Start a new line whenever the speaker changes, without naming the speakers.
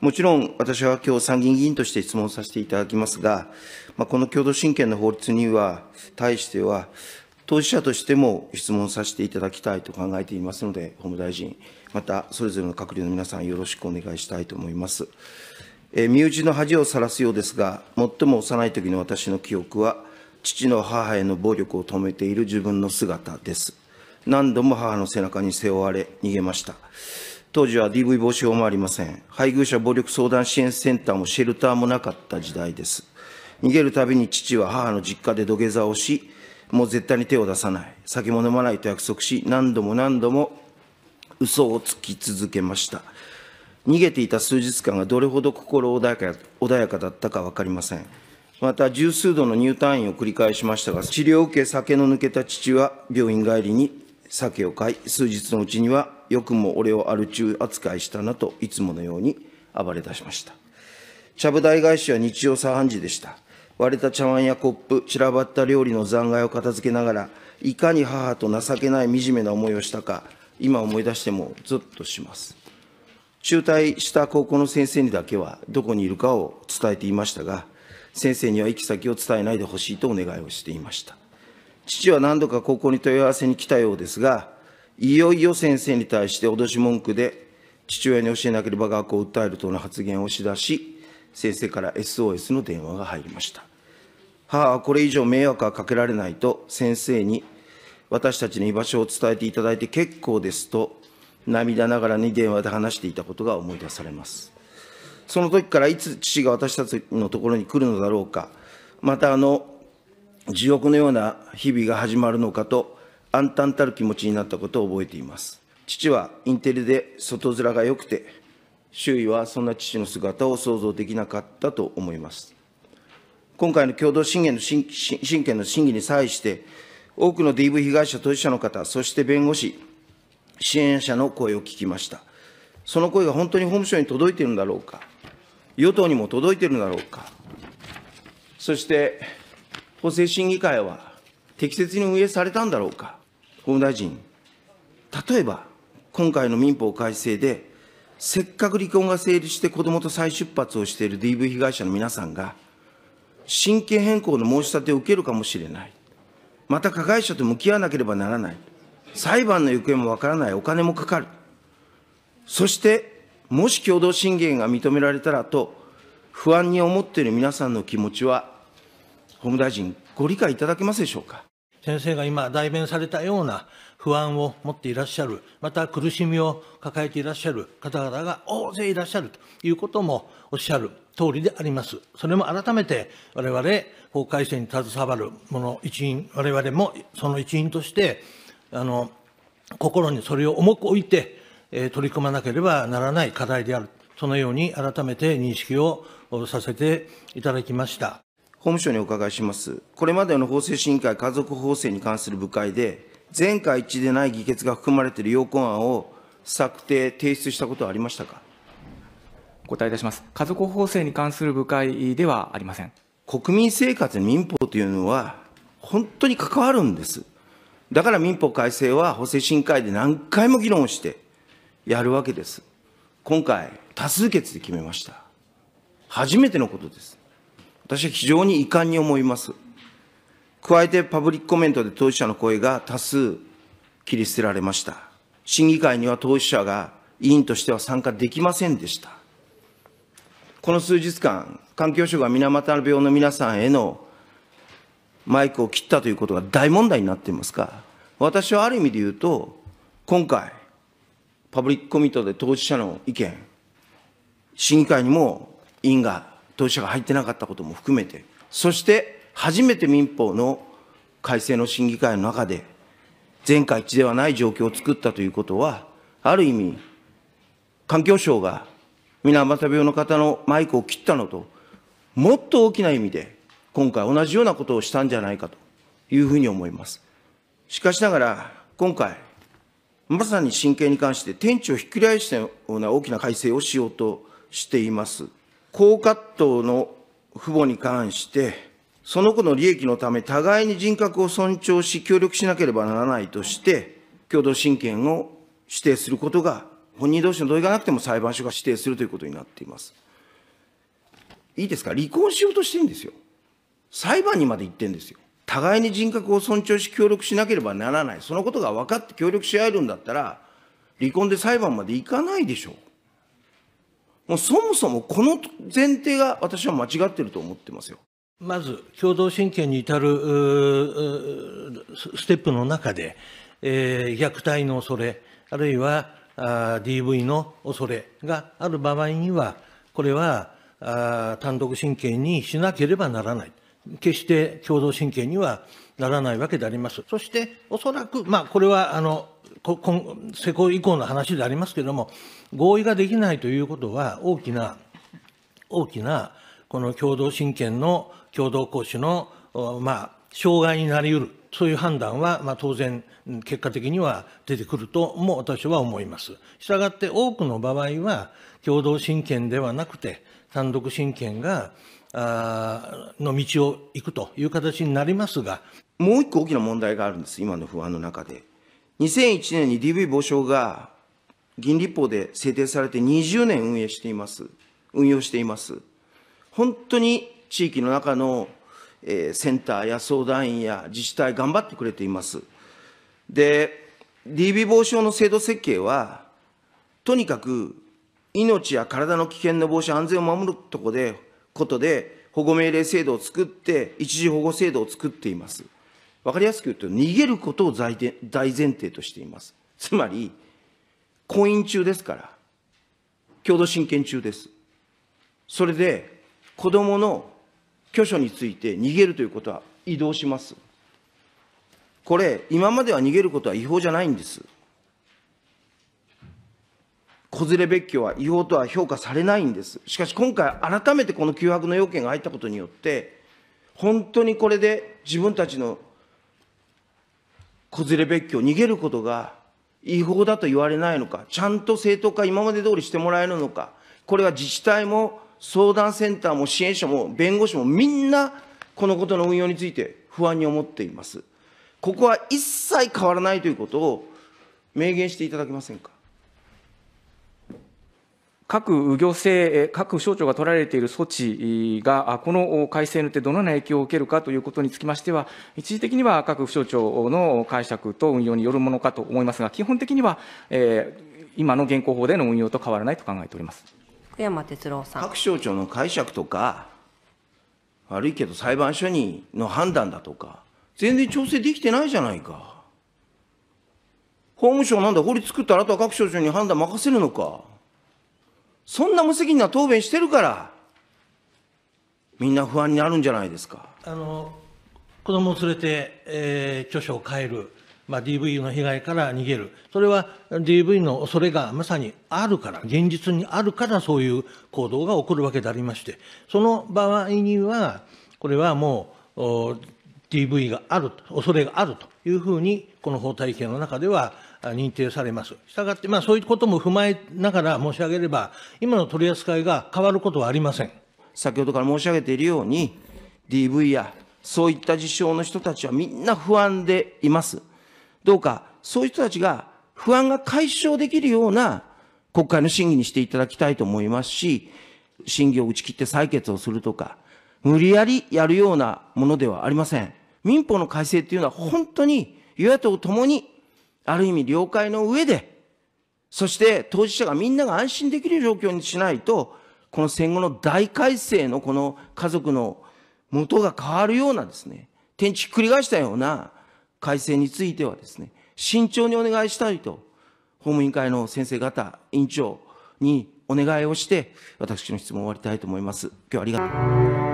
もちろん私は今日参議院議員として質問させていただきますが、まあ、この共同親権の法律には、対しては、当事者としても質問させていただきたいと考えていますので、法務大臣、またそれぞれの閣僚の皆さん、よろしくお願いしたいと思います。え身内の恥をさらすようですが、最も幼い時の私の記憶は、父の母への暴力を止めている自分の姿です。何度も母の背中に背負われ、逃げました。当時は DV 防止法もありません。配偶者暴力相談支援センターもシェルターもなかった時代です。逃げるたびに父は母の実家で土下座をし、もう絶対に手を出さない。酒も飲まないと約束し、何度も何度も嘘をつき続けました。逃げていた数日間がどれほど心穏やかだったか分かりません。また、十数度の入退院を繰り返しましたが、治療を受け酒の抜けた父は病院帰りに酒を買い、数日のうちには、よくも俺をアル中扱いしたなと、いつものように暴れ出しました。ちゃぶ台返しは日曜茶飯事でした。割れた茶碗やコップ、散らばった料理の残骸を片付けながら、いかに母と情けない惨めな思いをしたか、今思い出してもゾッとします。中退した高校の先生にだけは、どこにいるかを伝えていましたが、先生には行き先を伝えないでほしいとお願いをしていました。父は何度か高校に問い合わせに来たようですが、いよいよ先生に対して脅し文句で、父親に教えなければ学校を訴える等の発言をしだし、先生から SOS の電話が入りました。母はこれ以上迷惑はかけられないと、先生に私たちの居場所を伝えていただいて結構ですと、涙ながらに電話で話していたことが思い出されます。その時からいつ父が私たちのところに来るのだろうか、またあの地獄のような日々が始まるのかと、暗淡たる気持ちになったことを覚えています。父はインテリで外面が良くて、周囲はそんな父の姿を想像できなかったと思います。今回の共同親権の審権の審議に際して、多くの DV 被害者当事者の方、そして弁護士、支援者の声を聞きました。その声が本当に法務省に届いているんだろうか、与党にも届いているんだろうか、そして法制審議会は適切に運営されたんだろうか、法務大臣、例えば今回の民法改正で、せっかく離婚が成立して子どもと再出発をしている DV 被害者の皆さんが、親権変更の申し立てを受けるかもしれない、また加害者と向き合わなければならない、裁判の行方もわからない、お金もかかる、そしてもし共同親権が認められたらと、不安に思っている皆さんの気持ちは法務大臣、ご理解いただけますでしょうか。
先生が今、代弁されたような不安を持っていらっしゃる、また苦しみを抱えていらっしゃる方々が大勢いらっしゃるということもおっしゃる通りであります。それも改めて、我々、法改正に携わる者、一員、我々もその一員として、あの、心にそれを重く置いて、えー、取り組まなければならない課題である。そのように改めて認識をさせていただきました。
法務省にお伺いします。これまでの法制審議会家族法制に関する部会で、全会一致でない議決が含まれている要項案を策定、提出したことはありましたかお答えいたします。家族法制に関する部会ではありません。国民生活に民法というのは、本当に関わるんです。だから民法改正は法制審議会で何回も議論をしてやるわけです。今回、多数決で決めました。初めてのことです。私は非常に遺憾に思います。加えてパブリックコメントで当事者の声が多数切り捨てられました。審議会には当事者が委員としては参加できませんでした。この数日間、環境省が水俣病の皆さんへのマイクを切ったということが大問題になっていますが、私はある意味で言うと、今回、パブリックコミットで当事者の意見、審議会にも委員が当事者が入ってなかったことも含めて、そして初めて民法の改正の審議会の中で、全会一致ではない状況を作ったということは、ある意味、環境省が水俣病の方のマイクを切ったのと、もっと大きな意味で、今回同じようなことをしたんじゃないかというふうに思います。しかしながら、今回、まさに神経に関して、天地をひっくり返したような大きな改正をしようとしています。高葛藤の父母に関して、その子の利益のため、互いに人格を尊重し、協力しなければならないとして、共同親権を指定することが、本人同士の同意がなくても裁判所が指定するということになっています。いいですか、離婚しようとしてるんですよ。裁判にまで行ってんですよ。互いに人格を尊重し、協力しなければならない、そのことが分かって協力し合えるんだったら、離婚で裁判まで行かないでしょう。もうそもそもこの前提が私は間違ってると思ってますよ。
まず、共同親権に至るステップの中で、えー、虐待の恐れ、あるいはあ DV の恐れがある場合には、これはあ単独親権にしなければならない。決して共同親権にはならないわけであります。そして、おそらく、まあ、これは、あの、施行以降の話でありますけれども、合意ができないということは、大きな、大きな、この共同親権の共同行使の、まあ、障害になりうるそういう判断は、まあ、当然、結果的には出てくるとも私は思います。したがって多くの場合は、共同親権ではなくて、単独親権が、あの道を行くという形になりますが。もう一個大きな問題があるんです、今の不安の中で。
2001年に DV 防止法が議員立法で制定されて20年運営しています。運用しています。本当に地域の中のセンターや相談員や自治体、頑張ってくれています。で、DV 防止法の制度設計は、とにかく命や体の危険の防止、安全を守るとこでことで、保護命令制度を作って、一時保護制度を作っています。分かりやすく言うと、逃げることを大前提としています。つまり、婚姻中ですから、共同親権中です。それで、子供の居所について逃げるということは移動します。これ、今までは逃げることは違法じゃないんです。子連れ別居は違法とは評価されないんです。しかし今回、改めてこの脅迫の要件が入ったことによって、本当にこれで自分たちの子連れ別居、逃げることが違法だと言われないのか、ちゃんと正当化、今まで通りしてもらえるのか、これは自治体も相談センターも支援者も弁護士もみんな、このことの運用について不安に思っています。ここは一切変わらないということを明言していただけませんか。各行政、各省庁が取られている措置が、この改正によってどのような影響を受けるかということにつきましては、一時的には各府省庁の解釈と運用によるものかと思いますが、基本的には、え今の現行法での運用と変わらないと考えております。
福山哲郎さん各
省庁の解釈とか、悪いけど裁判所にの判断だとか、全然調整できてないじゃないか。法務省なんだ、法律作ったあなたは各省庁に判断任せるのか。そんな無責任な答弁してるから、みんな不安になるんじゃないです
か。あの子供を連れて、えー、著書を変える。まあ、DV の被害から逃げる、それは DV の恐れがまさにあるから、現実にあるから、そういう行動が起こるわけでありまして、その場合には、これはもう、DV がある恐れがあるというふうに、この法体系の中では認定されます。したがって、まあ、そういうことも踏まえながら申し上げれば、今の取り扱いが変わることはありません。先ほどから申し上げているように、
DV やそういった事象の人たちはみんな不安でいます。どうか、そういう人たちが不安が解消できるような国会の審議にしていただきたいと思いますし、審議を打ち切って採決をするとか、無理やりやるようなものではありません。民法の改正っていうのは本当に与野党ともに、ある意味了解の上で、そして当事者がみんなが安心できる状況にしないと、この戦後の大改正のこの家族の元が変わるようなですね、天地ひっくり返したような改正についてはですね、慎重にお願いしたいと、法務委員会の先生方、委員長にお願いをして、私の質問を終わりたいと思います。今日はありがとうございま